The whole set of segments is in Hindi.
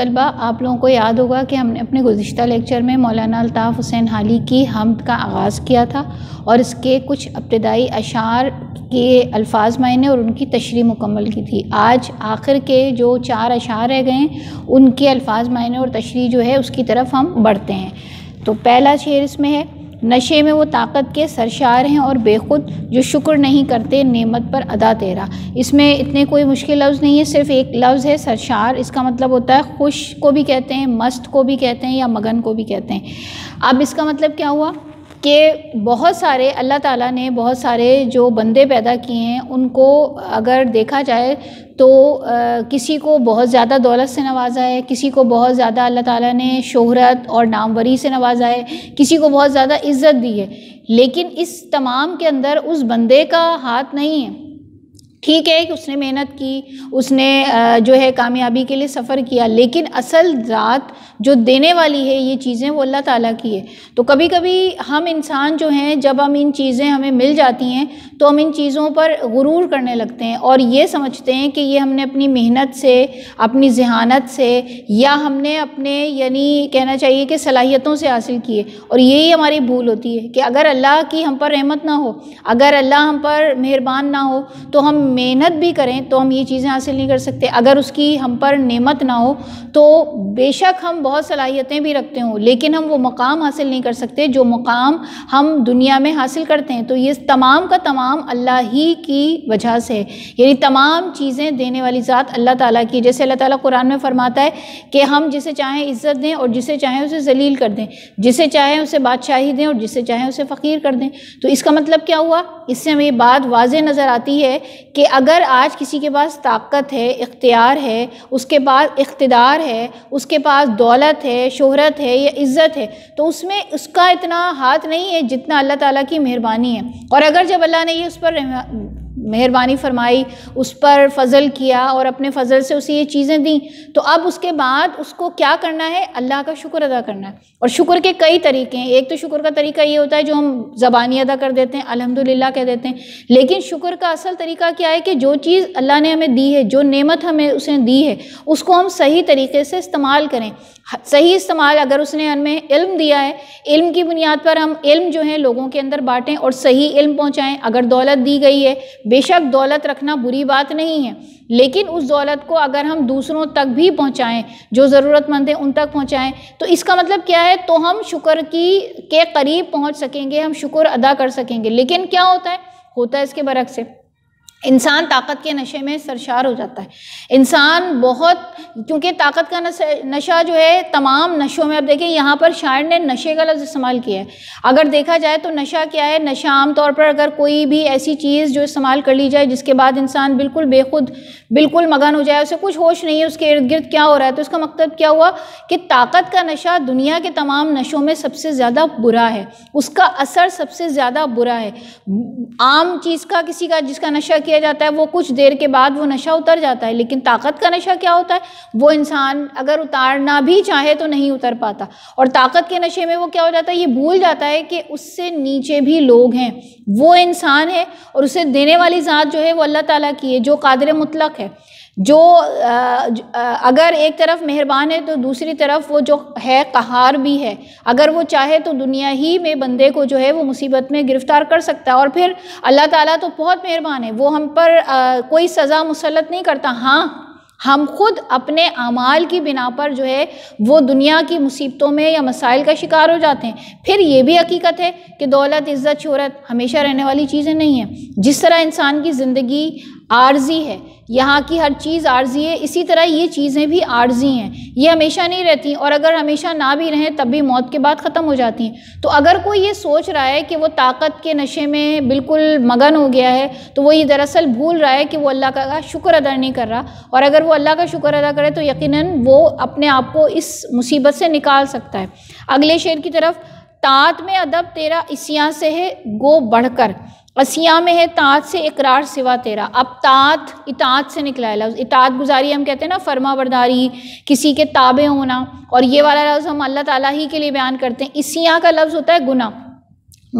तलबा आप लोगों को याद होगा कि हमने अपने गुज्त लेक्चर में मौलाना अलताफ़ हुसैन हाली की हमद का आगाज़ किया था और इसके कुछ अब्तदाई अशार के अल्फाज मायने और उनकी तशरी मुकम्मल की थी आज आखिर के जो चार अशार रह गए उनके अल्फाज मायने और तशरी जो है उसकी तरफ हम बढ़ते हैं तो पहला शेर इसमें है नशे में वो ताकत के सरशार हैं और बेखुद जो शुक्र नहीं करते नेमत पर अदा तेरा इसमें इतने कोई मुश्किल लफ्ज़ नहीं है सिर्फ एक लफ्ज़ है सरशार इसका मतलब होता है खुश को भी कहते हैं मस्त को भी कहते हैं या मगन को भी कहते हैं अब इसका मतलब क्या हुआ कि बहुत सारे अल्लाह ताला ने बहुत सारे जो बंदे पैदा किए हैं उनको अगर देखा जाए तो आ, किसी को बहुत ज़्यादा दौलत से नवाजा है किसी को बहुत ज़्यादा अल्लाह ताला ने शोहरत और नामवरी से नवाजा है किसी को बहुत ज़्यादा इज़्ज़त दी है लेकिन इस तमाम के अंदर उस बंदे का हाथ नहीं है ठीक है कि उसने मेहनत की उसने जो है कामयाबी के लिए सफ़र किया लेकिन असल ज़ात जो देने वाली है ये चीज़ें वो अल्लाह ताला की है तो कभी कभी हम इंसान जो हैं जब हम इन चीज़ें हमें मिल जाती हैं तो हम इन चीज़ों पर गुरूर करने लगते हैं और ये समझते हैं कि ये हमने अपनी मेहनत से अपनी जहानत से या हमने अपने यानी कहना चाहिए कि सलाहियतों से हासिल किए और यही हमारी भूल होती है कि अगर अल्लाह की हम पर रहमत ना हो अगर अल्लाह हम पर मेहरबान ना हो तो हम मेहनत भी करें तो हम ये चीज़ें हासिल नहीं कर सकते अगर उसकी हम पर नेमत ना हो तो बेशक हम बहुत सलाहियतें भी रखते हों लेकिन हम वो मकाम हासिल नहीं कर सकते जो मकाम हम दुनिया में हासिल करते हैं तो ये तमाम का तमाम अल्लाह ही की वजह से है यानी तमाम चीज़ें देने वाली ज़ात अल्लाह ताली की जैसे अल्लाह ताली कुरान में फरमाता है कि हम जिसे चाहें इज़्ज़त दें और जिसे चाहें उसे जलील कर दें जिसे चाहें उसे बादशाही दें और जिसे चाहें उसे फ़कीर कर दें तो इसका मतलब क्या हुआ इससे हमें बात वाज नज़र आती है कि कि अगर आज किसी के पास ताकत है इख्तियार है उसके पास इकतदार है उसके पास दौलत है शोहरत है या इज़्ज़त है तो उसमें उसका इतना हाथ नहीं है जितना अल्लाह ताला की मेहरबानी है और अगर जब अल्लाह ने ये उस पर मेहरबानी फरमाई उस पर फ़ज़ल किया और अपने फ़ज़ल से उसे ये चीज़ें दी तो अब उसके बाद उसको क्या करना है अल्लाह का शुक्र अदा करना है और शुक्र के कई तरीके हैं एक तो शुक्र का तरीका ये होता है जो हम ज़बानी अदा कर देते हैं अल्हम्दुलिल्लाह कह देते हैं लेकिन शुक्र का असल तरीका क्या है कि जो चीज़ अल्लाह ने हमें दी है जो नेमत हमें उसने दी है उसको हम सही तरीके से इस्तेमाल करें हाँ, सही इस्तेमाल अगर उसने हमें इल्म दिया है इल्म की बुनियाद पर हम इल्म जो है लोगों के अंदर बांटें और सही इल्म पहुंचाएं अगर दौलत दी गई है बेशक दौलत रखना बुरी बात नहीं है लेकिन उस दौलत को अगर हम दूसरों तक भी पहुंचाएं जो ज़रूरतमंद हैं उन तक पहुंचाएं तो इसका मतलब क्या है तो हम शुक्र की के करीब पहुँच सकेंगे हम शुक्र अदा कर सकेंगे लेकिन क्या होता है होता है इसके बरक्स से इंसान ताकत के नशे में सरशार हो जाता है इंसान बहुत क्योंकि ताकत का नशा जो है तमाम नशों में अब देखें यहाँ पर शायर ने नशे का लफ्ज़ इस्तेमाल किया है अगर देखा जाए तो नशा क्या है नशा आम तौर पर अगर कोई भी ऐसी चीज़ जो इस्तेमाल कर ली जाए जिसके बाद इंसान बिल्कुल बेखुद बिल्कुल मगन हो जाए उसे कुछ होश नहीं है उसके इर्द गिर्द क्या हो रहा है तो उसका मकसद मतलब क्या हुआ कि ताकत का नशा दुनिया के तमाम नशों में सबसे ज़्यादा बुरा है उसका असर सबसे ज़्यादा बुरा है आम चीज़ का किसी का जिसका नशा किया जाता है वो कुछ देर के बाद वो नशा उतर जाता है लेकिन ताकत का नशा क्या होता है वो इंसान अगर उतारना भी चाहे तो नहीं उतर पाता और ताकत के नशे में वो क्या हो जाता है ये भूल जाता है कि उससे नीचे भी लोग हैं वो इंसान है और उसे देने वाली ज़ात जो है वो अल्लाह ताला की है जो कादर मुतलक है जो अगर एक तरफ मेहरबान है तो दूसरी तरफ वो जो है कहार भी है अगर वो चाहे तो दुनिया ही में बंदे को जो है वो मुसीबत में गिरफ़्तार कर सकता है और फिर अल्लाह ताला तो बहुत मेहरबान है वो हम पर कोई सज़ा मुसलत नहीं करता हाँ हम खुद अपने अमाल की बिना पर जो है वो दुनिया की मुसीबतों में या मसाइल का शिकार हो जाते हैं फिर ये भी हकीकत है कि दौलत इज़्ज़त शहरत हमेशा रहने वाली चीज़ें नहीं हैं जिस तरह इंसान की ज़िंदगी आर्जी है यहाँ की हर चीज़ आर्जी है इसी तरह ये चीज़ें भी आर्जी हैं ये हमेशा नहीं रहती और अगर हमेशा ना भी रहें तब भी मौत के बाद ख़त्म हो जाती हैं तो अगर कोई ये सोच रहा है कि वो ताकत के नशे में बिल्कुल मगन हो गया है तो वो ये दरअसल भूल रहा है कि वो अल्लाह का शुक्र अदा नहीं कर रहा और अगर वो अल्लाह का शुक्र अदा करे तो यकीन वो अपने आप को इस मुसीबत से निकाल सकता है अगले शेर की तरफ तात में अदब तेरा इसिया से है गो बढ़कर असिया में है तात से इकरार सिवा तेरा अब तात इतात से निकला है लफ्ज़ इतात गुजारी हम कहते हैं ना फर्मा बरदारी किसी के ताबे होना और ये वाला लफ्ज़ हम अल्लाह ताला ही के लिए बयान करते हैं इसिया का लफ्ज़ होता है गुना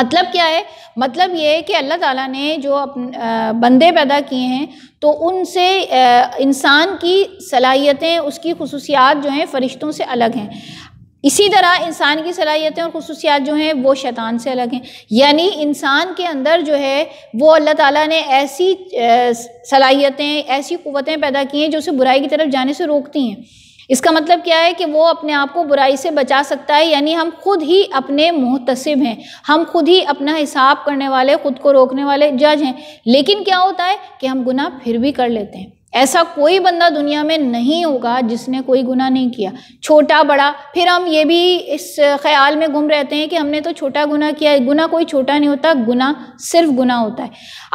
मतलब क्या है मतलब ये है कि अल्लाह ताला ने जो अपने बंदे पैदा किए हैं तो उनसे इंसान की सलाहियतें उसकी खसूसियात जो हैं फ़रिश्तों से अलग हैं इसी तरह इंसान की सलाहियतें और खसूसियात जो हैं वो शैतान से अलग हैं यानी इंसान के अंदर जो है वो अल्लाह ताला ने ऐसी सलाहियतें ऐसी क़वतें पैदा की हैं जो उसे बुराई की तरफ जाने से रोकती हैं इसका मतलब क्या है कि वो अपने आप को बुराई से बचा सकता है यानी हम खुद ही अपने मुहतसिब हैं हम खुद ही अपना हिसाब करने वाले ख़ुद को रोकने वाले जज हैं लेकिन क्या होता है कि हम गुनाह फिर भी कर लेते हैं ऐसा कोई बंदा दुनिया में नहीं होगा जिसने कोई गुना नहीं किया छोटा बड़ा फिर हम ये भी इस ख्याल में गुम रहते हैं कि हमने तो छोटा गुना किया है गुना कोई छोटा नहीं होता गुना सिर्फ गुना होता है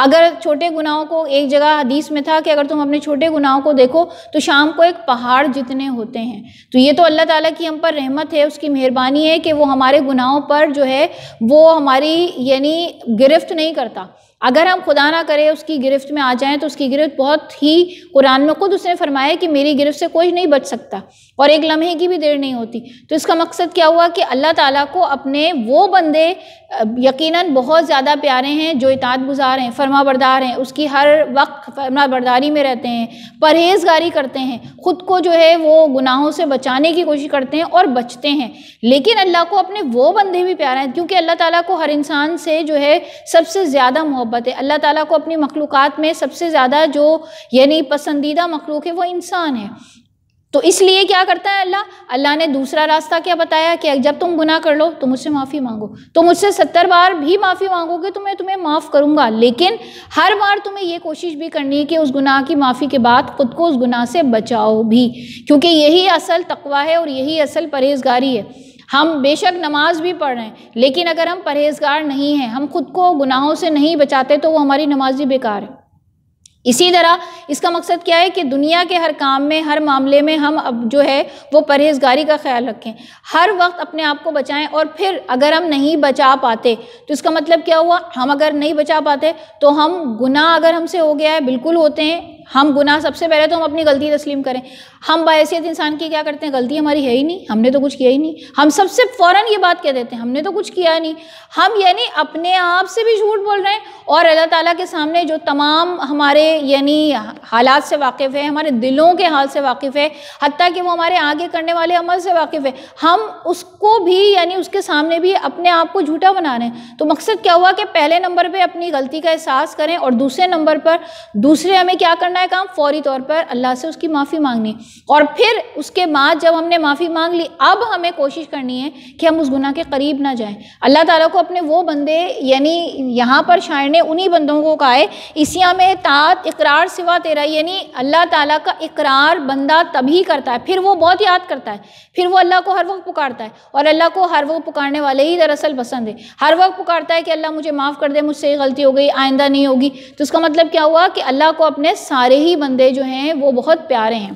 अगर छोटे गुनाहों को एक जगह हदीस में था कि अगर तुम अपने छोटे गुनाहों को देखो तो शाम को एक पहाड़ जितने होते हैं तो ये तो अल्लाह ताला की हम पर रहमत है उसकी मेहरबानी है कि वो हमारे गुनाहों पर जो है वो हमारी यानी गिरफ्त नहीं करता अगर हम खुदा ना करें उसकी गिरफ्त में आ जाएं तो उसकी गिरफ्त बहुत ही कुरान में खुद उसने फरमाया कि मेरी गिरफ्त से कोई नहीं बच सकता और एक लम्हे की भी देर नहीं होती तो इसका मकसद क्या हुआ कि अल्लाह ताला को अपने वो बंदे यकीनन बहुत ज़्यादा प्यारे हैं जो इताद गुजार हैं फरमा बरदार हैं उसकी हर वक्त फरमा बरदारी में रहते हैं परहेजगारी करते हैं ख़ुद को जो है वो गुनाहों से बचाने की कोशिश करते हैं और बचते हैं लेकिन अल्लाह को अपने वो बंदे भी प्यारे हैं क्योंकि अल्लाह ताली को हर इंसान से जो है सबसे ज़्यादा मोहब्बत मोहब्बत है अल्लाह ताला को अपनी मखलूक में सबसे ज़्यादा जो यानी पसंदीदा मखलूक है वो इंसान है तो इसलिए क्या करता है अल्लाह अल्लाह ने दूसरा रास्ता क्या बताया कि जब तुम गुना कर लो तो मुझसे माफ़ी मांगो तो मुझसे सत्तर बार भी माफ़ी मांगोगे तो मैं तुम्हें माफ़ करूंगा लेकिन हर बार तुम्हें ये कोशिश भी करनी है कि उस गुनाह की माफ़ी के बाद ख़ुद को उस गुनाह से बचाओ भी क्योंकि यही असल तकवा है और यही असल परहेज़गारी है हम बेशक नमाज भी पढ़ रहे हैं लेकिन अगर हम परहेजगार नहीं हैं हम खुद को गुनाहों से नहीं बचाते तो वो हमारी नमाज भी बेकार है इसी तरह इसका मकसद क्या है कि दुनिया के हर काम में हर मामले में हम अब जो है वो परहेजगारी का ख्याल रखें हर वक्त अपने आप को बचाएं और फिर अगर हम नहीं बचा पाते तो इसका मतलब क्या हुआ हम अगर नहीं बचा पाते तो हम गुनाह अगर हमसे हो गया है बिल्कुल होते हैं हम गुनाह सबसे पहले तो हम अपनी गलती तस्लीम करें हम बायसीत इंसान की क्या करते हैं गलती हमारी है ही नहीं हमने तो कुछ किया ही नहीं हम सबसे फ़ौर ये बात कह देते हैं हमने तो कुछ किया नहीं हम यानी अपने आप से भी झूठ बोल रहे हैं और अल्लाह ताला के सामने जो तमाम हमारे यानी हालात से वाकिफ़ है हमारे दिलों के हाल से वाकिफ़ है हती कि वो हमारे आगे करने वाले अमल से वाकिफ़ है हम उसको भी यानी उसके सामने भी अपने आप को झूठा बना रहे हैं तो मकसद क्या हुआ कि पहले नंबर पर अपनी गलती का एहसास करें और दूसरे नंबर पर दूसरे हमें क्या करना है काम फौरी तौर पर अल्लाह से उसकी माफ़ी मांगनी और फिर उसके बाद जब हमने माफ़ी मांग ली अब हमें कोशिश करनी है कि हम उस गुना के करीब ना जाएं अल्लाह ताला को अपने वो बंदे यानी यहाँ पर शायर ने उन्हीं बंदों को कहा है इसिया में तात इकरार सिवा तेरा यानी अल्लाह ताला का इकरार बंदा तभी करता है फिर वो बहुत याद करता है फिर वो अल्लाह को हर वक्त पुकारता है और अल्लाह को हर वक्त पुकारने वाले ही दरअसल पसंद है हर वक्त पुकारता है कि अल्लाह मुझे माफ़ कर दे मुझसे गलती हो गई आइंदा नहीं होगी तो उसका मतलब क्या हुआ कि अल्लाह को अपने सारे सारे ही बंदे जो हैं वो बहुत प्यारे हैं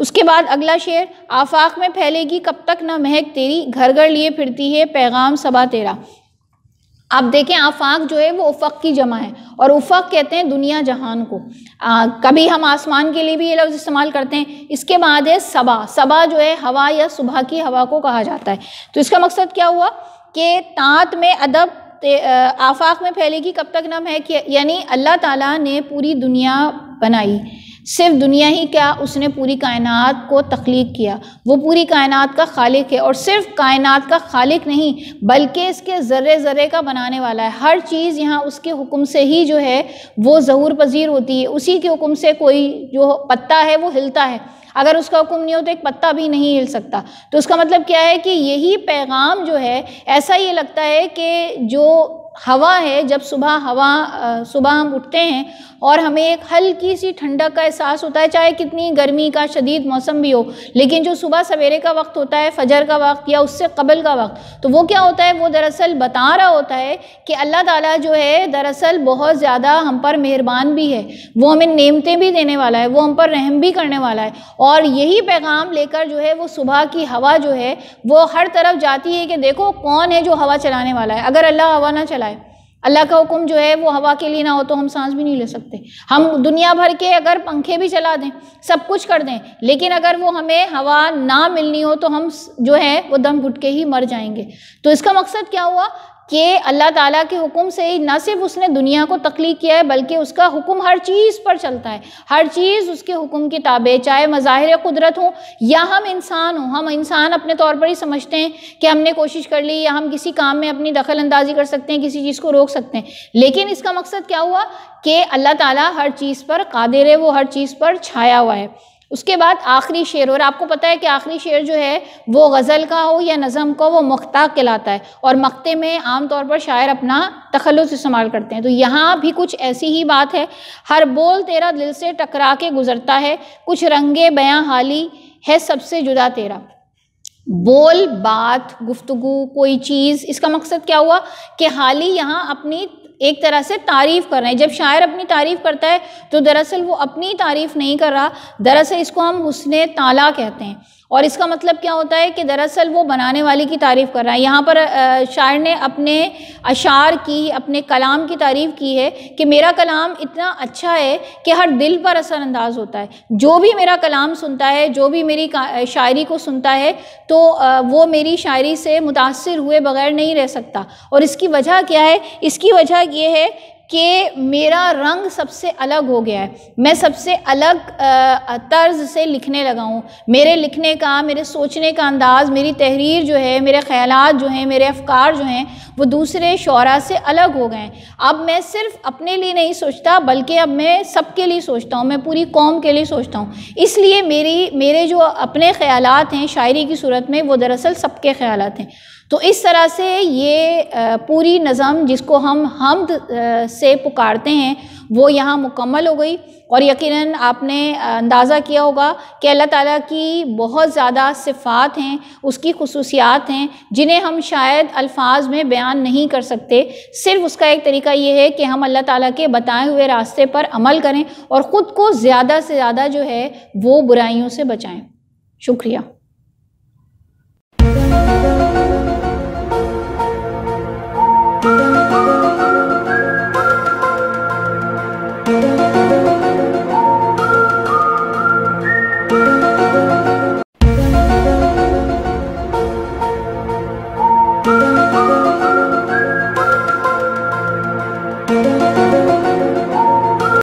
उसके बाद अगला शेर आफाक में फैलेगी कब तक ना महक तेरी घर घर लिए फिरती है पैगाम सबा तेरा आप देखें आफाक जो है वो उफ़क की जमा है और उफ़क कहते हैं दुनिया जहान को आ, कभी हम आसमान के लिए भी ये लफ्ज़ इस्तेमाल करते हैं इसके बाद है सबा सबा जो है हवा या सुबह की हवा को कहा जाता है तो इसका मकसद क्या हुआ कि तांत में अदब आफाक में फैलेगी कब तक नम है कि यानी अल्लाह ताला ने पूरी दुनिया बनाई सिर्फ दुनिया ही क्या उसने पूरी कायनात को तख्लीक किया वो पूरी कायनात का खालिक है और सिर्फ कायनात का खालिक नहीं बल्कि इसके ज़र्रे ज़र्रे का बनाने वाला है हर चीज़ यहाँ उसके हुक्म से ही जो है वो ज़हूर पजीर होती है उसी के हुक्म से कोई जो पत्ता है वो हिलता है अगर उसका हुक्म नहीं हो तो एक पत्ता भी नहीं हिल सकता तो उसका मतलब क्या है कि यही पैगाम जो है ऐसा ये लगता है कि जो हवा है जब सुबह हवा सुबह हम उठते हैं और हमें एक हल्की सी ठंडक का एहसास होता है चाहे कितनी गर्मी का शदीद मौसम भी हो लेकिन जो सुबह सवेरे का वक्त होता है फजर का वक्त या उससे कबल का वक्त तो वो क्या होता है वो दरअसल बता रहा होता है कि अल्लाह ताला जो है दरअसल बहुत ज़्यादा हम पर मेहरबान भी है वो हमें नेमतें भी देने वाला है वो हम पर रहम भी करने वाला है और यही पैगाम लेकर जो है वो सुबह की हवा जो है वो हर तरफ जाती है कि देखो कौन है जो हवा चलाने वाला है अगर अल्लाह हवा ना अल्लाह का हुक्म जो है वो हवा के लिए ना हो तो हम सांस भी नहीं ले सकते हम दुनिया भर के अगर पंखे भी चला दें सब कुछ कर दें लेकिन अगर वो हमें हवा ना मिलनी हो तो हम जो है वो दम घुटके ही मर जाएंगे तो इसका मकसद क्या हुआ कि अल्लाह ताला के हुक्म से ही ना सिर्फ उसने दुनिया को तख्लीक किया है बल्कि उसका हुक्म हर चीज़ पर चलता है हर चीज़ उसके हुक्म की ताबे चाहे मज़ाहिर कुदरत हो या हम इंसान हो हम इंसान अपने तौर पर ही समझते हैं कि हमने कोशिश कर ली या हम किसी काम में अपनी दखल अंदाजी कर सकते हैं किसी चीज़ को रोक सकते हैं लेकिन इसका मकसद क्या हुआ कि अल्लाह ताला हर चीज़ पर कादिर है वो हर चीज़ पर छाया हुआ है उसके बाद आखिरी शेर और आपको पता है कि आखिरी शेर जो है वो गज़ल का हो या नज़म का वो मख्ता कहलाता है और मख्ते में आम तौर पर शायर अपना तखलस इस्तेमाल करते हैं तो यहाँ भी कुछ ऐसी ही बात है हर बोल तेरा दिल से टकरा के गुज़रता है कुछ रंगे बयां हाली है सबसे जुदा तेरा बोल बात गुफ्तु कोई चीज़ इसका मकसद क्या हुआ कि हाली यहाँ अपनी एक तरह से तारीफ़ कर रहे हैं जब शायर अपनी तारीफ़ करता है तो दरअसल वो अपनी तारीफ़ नहीं कर रहा दरअसल इसको हम हुसन ताला कहते हैं और इसका मतलब क्या होता है कि दरअसल वो बनाने वाले की तारीफ़ कर रहा है यहाँ पर शायर ने अपने अशार की अपने कलाम की तारीफ़ की है कि मेरा कलाम इतना अच्छा है कि हर दिल पर असरानंदाज होता है जो भी मेरा कलाम सुनता है जो भी मेरी शायरी को सुनता है तो वो मेरी शायरी से मुतासर हुए बगैर नहीं रह सकता और इसकी वजह क्या है इसकी वजह ये है कि मेरा रंग सबसे अलग हो गया है मैं सबसे अलग तर्ज से लिखने लगा हूँ मेरे लिखने का मेरे सोचने का अंदाज़ मेरी तहरीर जो है मेरे ख्याल जो हैं मेरे अफकार जो हैं वो दूसरे शुरा से अलग हो गए हैं अब मैं सिर्फ अपने लिए नहीं सोचता बल्कि अब मैं सबके लिए सोचता हूँ मैं पूरी कौम के लिए सोचता हूँ इसलिए मेरी मेरे जो अपने ख्याल हैं शायरी की सूरत में वो दरअसल सबके ख्याल हैं तो इस तरह से ये पूरी नज़म जिसको हम हमद से पुकारते हैं वो यहाँ मुकम्मल हो गई और यकीनन आपने अंदाज़ा किया होगा कि अल्लाह ताला की बहुत ज़्यादा सिफ़ात हैं उसकी खसूसियात हैं जिन्हें हम शायद अल्फाज में बयान नहीं कर सकते सिर्फ उसका एक तरीका ये है कि हम अल्लाह ताला के बताए हुए रास्ते पर अमल करें और ख़ुद को ज़्यादा से ज़्यादा जो है वो बुराइयों से बचाएँ शुक्रिया